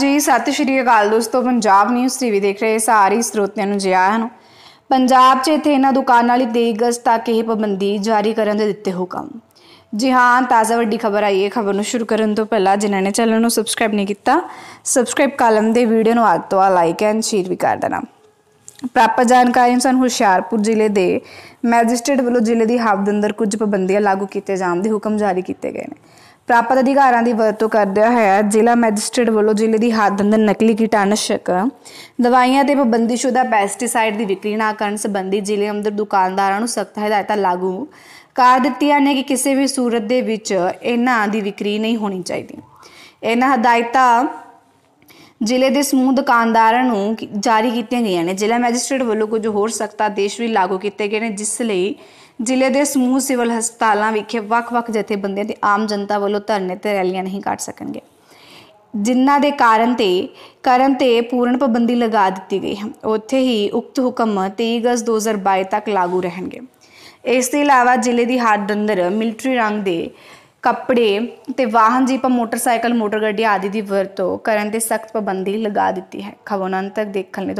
ਜੀ ਸਤਿ ਸ਼੍ਰੀ ਅਕਾਲ ਦੋਸਤੋ ਪੰਜਾਬ ਨਿਊਜ਼ ਟੀਵੀ ਦੇਖ ਰਹੇ ਸਾਰੇ ਸਰੋਤਿਆਂ ਨੂੰ ਜੀ ਆਇਆਂ ਨੂੰ ਪੰਜਾਬ 'ਚ ਇਥੇ ਇਹਨਾਂ ਦੁਕਾਨਾਂ ਵਾਲੀ 23 ਅਗਸਤ ਤੱਕ ਇਹ ਪਾਬੰਦੀ ਜਾਰੀ ਕਰਨ ਦੇ ਦਿੱਤੇ ਹੁਕਮ ਜੀ ਹਾਂ ਤਾਜ਼ਾ ਵੱਡੀ ਖਬਰ ਆਈ ਹੈ ਖਬਰ ਨੂੰ ਸ਼ੁਰੂ ਕਰਨ ਤੋਂ ਪਹਿਲਾਂ ਜਿਨ੍ਹਾਂ ਨੇ ਚੈਨਲ ਨੂੰ ਸਬਸਕ੍ਰਾਈਬ ਨਹੀਂ ਕੀਤਾ ਸਬਸਕ੍ਰਾਈਬ ਕਾਲਮ ਦੇ ਵੀਡੀਓ ਨੂੰ ਅੱਜ ਤੋਂ ਆ ਲਾਈਕ ਐਂਡ ਸ਼ੇਅਰ ਵੀ ਕਰ ਦੇਣਾ ਪ੍ਰਾਪਤ ਜਾਣਕਾਰੀ ਅਨੁਸਾਰ ਹੁਸ਼ਿਆਰਪੁਰ ਜ਼ਿਲ੍ਹੇ ਦੇ ਮੈਜਿਸਟ੍ਰੇਟ ਵੱਲੋਂ ਜ਼ਿਲ੍ਹੇ ਦੀ ਹੱਦ ਅੰਦਰ ਕੁਝ ਪਾਬੰਦੀਆਂ ਲਾਗੂ ਕੀਤੇ ਜਾਣ ਦੇ ਹੁਕਮ ਜਾਰੀ ਕੀਤੇ ਗਏ ਨੇ ਪ੍ਰਾਪਤ ਅਧਿਕਾਰਾਂ ਦੀ ਵਰਤੋਂ ਕਰਦੇ ਹੋਏ ਜ਼ਿਲ੍ਹਾ ਮੈਜਿਸਟ੍ਰੇਟ ਵੱਲੋਂ ਜ਼ਿਲ੍ਹੇ ਦੀ ਹੱਦ ਅੰਦਰ ਨਕਲੀ ਕੀਟਾਣਸ਼ਕ ਦਵਾਈਆਂ ਤੇ ਪਾਬੰਦੀਸ਼ੁਦਾ ਪੈਸਟੀਸਾਈਡ ਦੀ ਵਿਕਰੀ ਨਾ ਕਰਨ ਸੰਬੰਧੀ ਜ਼ਿਲ੍ਹੇ ਅੰਦਰ ਦੁਕਾਨਦਾਰਾਂ ਨੂੰ ਸਖਤ ਹਦਾਇਤਾਂ ਲਾਗੂ ਕਰ ਦਿੱਤੀਆਂ ਨੇ ਕਿ ਕਿਸੇ ਵੀ ਸੂਰਤ ਦੇ ਵਿੱਚ ਇਹਨਾਂ ਦੀ ਵਿਕਰੀ ਨਹੀਂ ਹੋਣੀ ਚਾਹੀਦੀ ਇਹਨਾਂ ਹਦਾਇਤਾਂ ਜ਼ਿਲ੍ਹੇ ਦੇ ਸਮੂਹ ਦੁਕਾਨਦਾਰਾਂ ਨੂੰ ਜਾਰੀ ਕੀਤੀਆਂ ਗਈਆਂ ਨੇ ਜ਼ਿਲ੍ਹਾ ਮੈਜਿਸਟ੍ਰੇਟ ਵੱਲੋਂ ਕੁਝ ਹੋਰ ਸਖਤ ਆਦੇਸ਼ ਵੀ ਲਾਗੂ ਕੀਤੇ ਗਏ ਨੇ ਜਿਸ ਲਈ ਜ਼ਿਲ੍ਹੇ ਦੇ ਸਮੂਹ ਸਿਵਲ ਹਸਪਤਾਲਾਂ ਵਿਖੇ ਵੱਖ-ਵੱਖ ਜਥੇਬੰਦੀਆਂ ਦੇ ਆਮ ਜਨਤਾ ਵੱਲੋਂ ਧਰਨੇ ਤੇ ਰੈਲੀਆਂ ਨਹੀਂ ਕੱਢ ਸਕਣਗੇ ਜਿਨ੍ਹਾਂ ਦੇ ਕਾਰਨ ਤੇ ਕਰਨ ਤੇ ਪੂਰਨ ਪਾਬੰਦੀ ਲਗਾ ਦਿੱਤੀ ਗਈ ਹੈ ਉੱਥੇ ਹੀ ਉਕਤ ਹੁਕਮ 23 ਅਗਸਤ 2022 ਤੱਕ ਲਾਗੂ ਰਹਿਣਗੇ ਇਸ ਦੇ ਇਲਾਵਾ ਜ਼ਿਲ੍ਹੇ ਦੀ ਹੱਦ ਅੰਦਰ ਮਿਲਟਰੀ ਰੰਗ ਦੇ ਕੱਪੜੇ ਤੇ ਵਾਹਨ ਜੀਪ ਮੋਟਰਸਾਈਕਲ ਮੋਟਰ ਗੱਡੀ ਆਦਿ ਦੀ ਵਰਤੋਂ ਕਰਨ ਤੇ ਸਖਤ ਪਾਬੰਦੀ ਲਗਾ ਦਿੱਤੀ ਹੈ ਖਬਰਾਂ ਤੱਕ ਦੇਖਣ ਲਈ